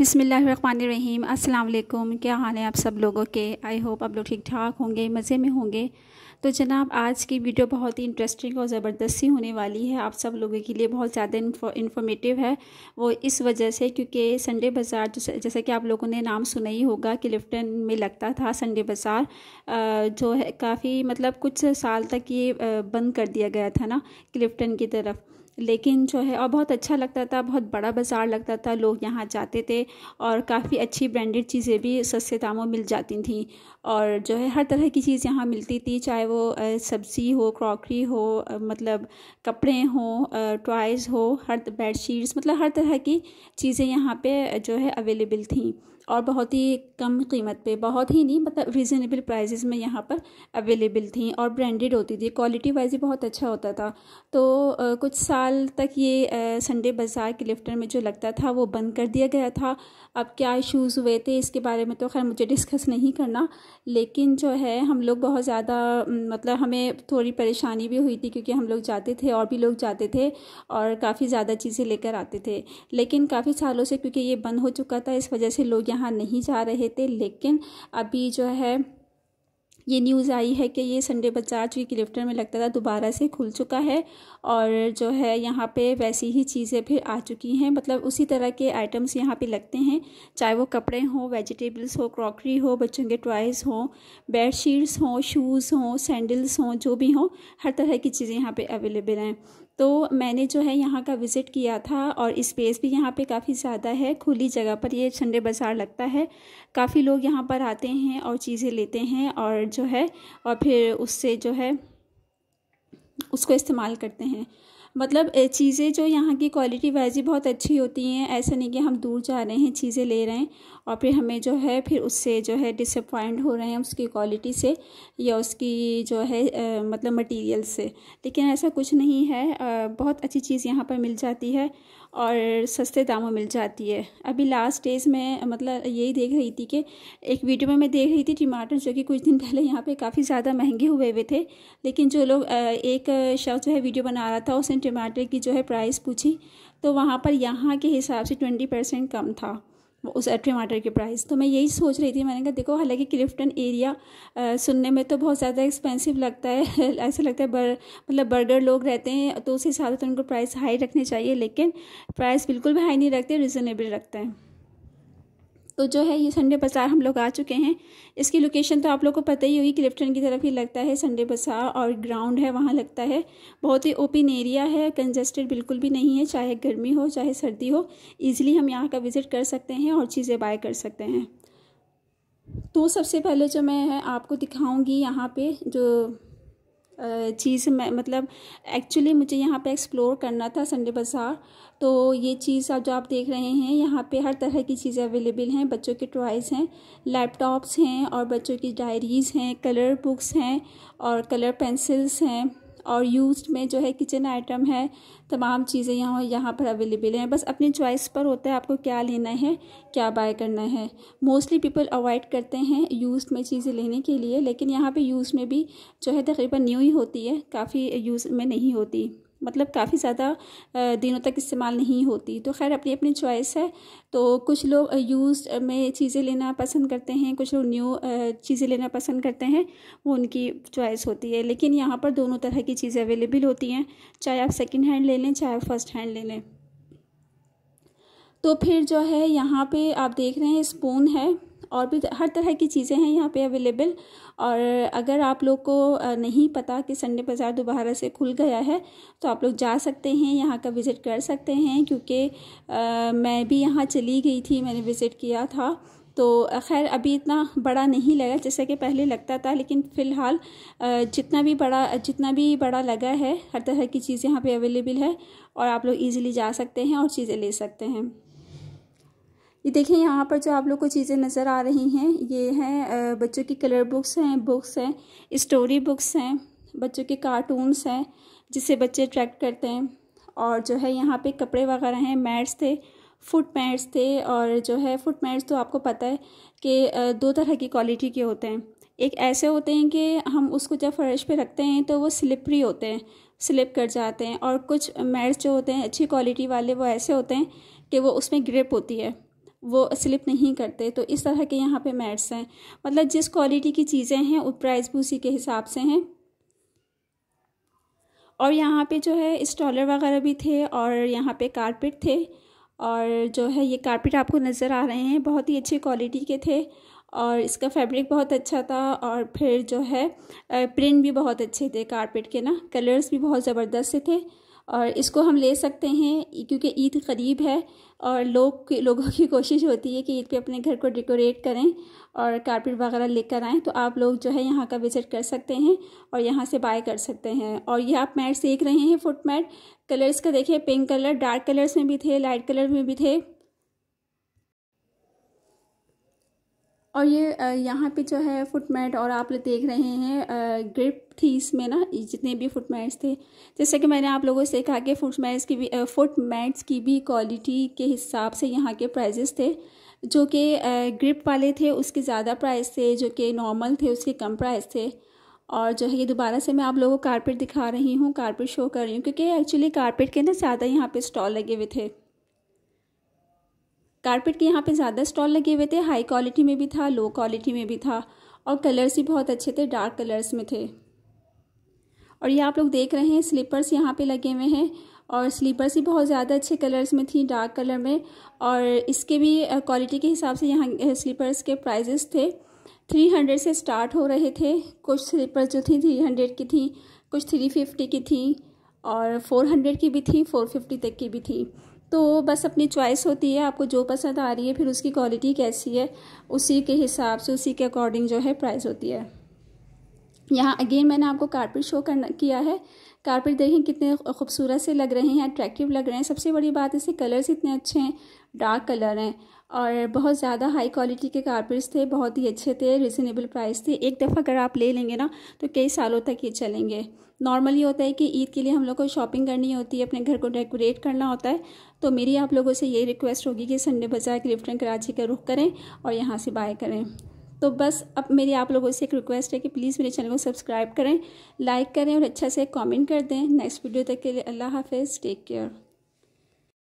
बिसमीम् अल्लाम क्या हाल है आप सब लोगों के आई होप आप लोग ठीक ठाक होंगे मज़े में होंगे तो जनाब आज की वीडियो बहुत ही इंटरेस्टिंग और ज़बरदस्ती होने वाली है आप सब लोगों के लिए बहुत ज़्यादा इन्फॉर्मेटिव है वो इस वजह से क्योंकि संडे बाज़ार जैसा कि आप लोगों ने नाम सुना ही होगा कि लिफ्टन में लगता था संडे बाज़ार जो है काफ़ी मतलब कुछ साल तक ये बंद कर दिया गया था ना क्लिफ्टन की तरफ लेकिन जो है और बहुत अच्छा लगता था बहुत बड़ा बाज़ार लगता था लोग यहाँ जाते थे और काफ़ी अच्छी ब्रांडेड चीज़ें भी सस्ते दामों मिल जाती थी और जो है हर तरह की चीज़ यहाँ मिलती थी चाहे वो सब्ज़ी हो क्रॉकरी हो मतलब कपड़े हों टॉयज़ हो हर बेड शीट्स मतलब हर तरह की चीज़ें यहाँ पे जो है अवेलेबल थी और बहुत ही कम कीमत पे बहुत ही नहीं मतलब रिजनेबल प्राइजेज़ में यहाँ पर अवेलेबल थी और ब्रांडेड होती थी क्वालिटी वाइज भी बहुत अच्छा होता था तो आ, कुछ साल तक ये संडे बाज़ार के लिफ्टर में जो लगता था वो बंद कर दिया गया था अब क्या इशूज़ हुए थे इसके बारे में तो खैर मुझे डिस्कस नहीं करना लेकिन जो है हम लोग बहुत ज़्यादा मतलब हमें थोड़ी परेशानी भी हुई थी क्योंकि हम लोग जाते थे और भी लोग जाते थे और काफ़ी ज़्यादा चीज़ें लेकर आते थे लेकिन काफ़ी सालों से क्योंकि ये बंद हो चुका था इस वजह से लोग यहाँ यहाँ नहीं जा रहे थे लेकिन अभी जो है ये न्यूज़ आई है कि ये संडे बाजार जो लिफ्टन में लगता था दोबारा से खुल चुका है और जो है यहाँ पे वैसी ही चीज़ें फिर आ चुकी हैं मतलब उसी तरह के आइटम्स यहाँ पे लगते हैं चाहे वो कपड़े हों वेजिटेबल्स हो क्रॉकरी हो बच्चों के टॉयज़ हों बेड शीट्स हों शूज़ हों सैंडल्स हों जो भी हों हर तरह की चीज़ें यहाँ पर अवेलेबल हैं तो मैंने जो है यहाँ का विज़िट किया था और स्पेस भी यहाँ पे काफ़ी ज़्यादा है खुली जगह पर ये संडे बाज़ार लगता है काफ़ी लोग यहाँ पर आते हैं और चीज़ें लेते हैं और जो है और फिर उससे जो है उसको इस्तेमाल करते हैं मतलब चीज़ें जो यहाँ की क्वालिटी वाइज ही बहुत अच्छी होती हैं ऐसा नहीं कि हम दूर जा रहे हैं चीज़ें ले रहे हैं और फिर हमें जो है फिर उससे जो है डिसअपॉइंट हो रहे हैं उसकी क्वालिटी से या उसकी जो है आ, मतलब मटेरियल से लेकिन ऐसा कुछ नहीं है आ, बहुत अच्छी चीज़ यहाँ पर मिल जाती है और सस्ते दामों मिल जाती है अभी लास्ट डेज में मतलब यही देख रही थी कि एक वीडियो में मैं देख रही थी टमाटर जो कि कुछ दिन पहले यहाँ पे काफ़ी ज़्यादा महंगे हुए हुए थे लेकिन जो लोग एक शख्स जो है वीडियो बना रहा था उसने टमाटर की जो है प्राइस पूछी तो वहाँ पर यहाँ के हिसाब से ट्वेंटी परसेंट कम था उस टमाटर की प्राइस तो मैं यही सोच रही थी मैंने कहा देखो हालांकि क्लिफ्टन एरिया आ, सुनने में तो बहुत ज़्यादा एक्सपेंसिव लगता है ऐसा लगता है बर मतलब बर्गर लोग रहते हैं तो उस हिसाब से तो उनको प्राइस हाई रखने चाहिए लेकिन प्राइस बिल्कुल भी हाई नहीं रखते रिजनेबल रखते हैं तो जो है ये संडे बाज़ार हम लोग आ चुके हैं इसकी लोकेशन तो आप लोग को पता ही होगी क्लिफ्टन की तरफ ही लगता है संडे बाज़ार और ग्राउंड है वहाँ लगता है बहुत ही ओपन एरिया है कंजेस्टेड बिल्कुल भी नहीं है चाहे गर्मी हो चाहे सर्दी हो ईज़िली हम यहाँ का विज़िट कर सकते हैं और चीज़ें बाय कर सकते हैं तो सबसे पहले जो मैं आपको दिखाऊँगी यहाँ पर जो चीज़ मैं मतलब एक्चुअली मुझे यहाँ पे एक्सप्लोर करना था संडे बाज़ार तो ये चीज़ आप जो आप देख रहे हैं यहाँ पे हर तरह की चीज़ें अवेलेबल हैं बच्चों के टॉयज़ हैं लैपटॉप्स हैं और बच्चों की डायरीज़ हैं कलर बुक्स हैं और कलर पेंसिल्स हैं और यूज्ड में जो है किचन आइटम है तमाम चीज़ें यहाँ यहाँ पर अवेलेबल हैं बस अपनी चॉइस पर होता है आपको क्या लेना है क्या बाय करना है मोस्टली पीपल अवॉइड करते हैं यूज में चीज़ें लेने के लिए लेकिन यहाँ पर यूज़ में भी जो है तकरीबन न्यू ही होती है काफ़ी यूज़ में नहीं होती मतलब काफ़ी ज़्यादा दिनों तक इस्तेमाल नहीं होती तो खैर अपनी अपनी चॉइस है तो कुछ लोग यूज में चीज़ें लेना पसंद करते हैं कुछ लोग न्यू चीज़ें लेना पसंद करते हैं वो उनकी चॉइस होती है लेकिन यहाँ पर दोनों तरह की चीज़ें अवेलेबल होती हैं चाहे आप सेकेंड हैंड ले लें चाहे आप फर्स्ट हैंड ले लें तो फिर जो है यहाँ पे आप देख रहे हैं स्पून है और भी हर तरह की चीज़ें हैं यहाँ पे अवेलेबल और अगर आप लोग को नहीं पता कि संडे बाज़ार दोबारा से खुल गया है तो आप लोग जा सकते हैं यहाँ का विज़िट कर सकते हैं क्योंकि मैं भी यहाँ चली गई थी मैंने विज़िट किया था तो खैर अभी इतना बड़ा नहीं लगा जैसा कि पहले लगता था लेकिन फ़िलहाल जितना भी बड़ा जितना भी बड़ा लगा है हर तरह की चीज़ यहाँ पे अवेलेबल है और आप लोग इजीली जा सकते हैं और चीज़ें ले सकते हैं ये देखें यहाँ पर जो आप लोग को चीज़ें नज़र आ रही हैं ये हैं बच्चों की कलर बुक्स हैं बुक्स हैं स्टोरी बुक्स हैं बच्चों के कार्टून्स हैं जिसे बच्चे अट्रैक्ट करते हैं और जो है यहाँ पे कपड़े वगैरह हैं मैट्स थे फुट मैट्स थे और जो है फुट मैट्स तो आपको पता है कि दो तरह की क्वालिटी के होते हैं एक ऐसे होते हैं कि हम उसको जब फ्रेश पे रखते हैं तो वो स्लिपरी होते हैं स्लिप कर जाते हैं और कुछ मैट्स जो होते हैं अच्छी क्वालिटी वाले वो ऐसे होते हैं कि वो उसमें ग्रिप होती है वो स्लिप नहीं करते तो इस तरह के यहाँ पे मैट्स हैं मतलब जिस क्वालिटी की चीज़ें हैं वो प्राइस भी उसी के हिसाब से हैं और यहाँ पे जो है स्टॉलर वगैरह भी थे और यहाँ पे कारपेट थे और जो है ये कारपेट आपको नज़र आ रहे हैं बहुत ही अच्छी क्वालिटी के थे और इसका फैब्रिक बहुत अच्छा था और फिर जो है प्रिंट भी बहुत अच्छे थे कारपेट के ना कलर्स भी बहुत ज़बरदस्त थे और इसको हम ले सकते हैं क्योंकि ईद करीब है और लोग लोगों की कोशिश होती है कि ईद पे अपने घर को डेकोरेट करें और कारपेट वगैरह लेकर आएँ तो आप लोग जो है यहाँ का विज़िट कर सकते हैं और यहाँ से बाय कर सकते हैं और ये आप मैट्स देख रहे हैं फुट मैट कलर्स का देखिए पिंक कलर डार्क कलर्स में भी थे लाइट कलर में भी थे और ये यहाँ पे जो है फुट मैट और आप लोग देख रहे हैं ग्रिप थी इसमें ना जितने भी फुट मैट्स थे जैसे कि मैंने आप लोगों से कहा कि फुट मैट्स की भी फ़ुट मैट्स की भी क्वालिटी के हिसाब से यहाँ के प्राइजेस थे जो कि ग्रिप वाले थे उसके ज़्यादा प्राइस थे जो कि नॉर्मल थे उसके कम प्राइस थे और जो है ये दोबारा से मैं आप लोगों को कारपेट दिखा रही हूँ कारपेट शो कर रही हूँ क्योंकि एक्चुअली कारपेट के ना ज़्यादा यहाँ पे स्टॉल लगे हुए थे कारपेट के यहाँ पे ज़्यादा स्टॉल लगे हुए थे हाई क्वालिटी में भी था लो क्वालिटी में भी था और कलर्स भी बहुत अच्छे थे डार्क कलर्स में थे और ये आप लोग देख रहे हैं स्लीपर्स यहाँ पे लगे हुए हैं और स्लीपर्स भी बहुत ज़्यादा अच्छे कलर्स में थी डार्क कलर में और इसके भी क्वालिटी के हिसाब से यहाँ स्लीपर्स के प्राइजेस थे थ्री हंड्रेड से स्टार्ट हो रहे थे कुछ स्लीपर्स जो थी थ्री हंड्रेड की थी कुछ थ्री फिफ्टी की थी और फोर हंड्रेड की भी थी फोर फिफ्टी तक की भी थी तो बस अपनी चॉइस होती है आपको जो पसंद आ रही है फिर उसकी क्वालिटी कैसी है उसी के हिसाब से उसी के अकॉर्डिंग जो है प्राइस होती है यहाँ अगेन मैंने आपको कारपेट शो करना किया है कारपेट देखें कितने खूबसूरत से लग रहे हैं अट्रैक्टिव लग रहे हैं सबसे बड़ी बात इसके कलर्स इतने अच्छे हैं डार्क कलर हैं और बहुत ज़्यादा हाई क्वालिटी के कारपेट्स थे बहुत ही अच्छे थे रिजनेबल प्राइस थे एक दफ़ा अगर आप ले लेंगे ना तो कई सालों तक ये चलेंगे नॉर्मली होता है कि ईद के लिए हम लोग को शॉपिंग करनी होती है अपने घर को डेकोरेट करना होता है तो मेरी आप लोगों से ये रिक्वेस्ट होगी कि संडे बाज़ार क्लिफ्टन कराची का रुख करें और यहाँ से बाय करें तो बस अब मेरी आप लोगों से एक रिक्वेस्ट है कि प्लीज़ मेरे चैनल को सब्सक्राइब करें लाइक करें और अच्छा से कमेंट कर दें नेक्स्ट वीडियो तक के लिए अल्लाह हाफिज़ टेक केयर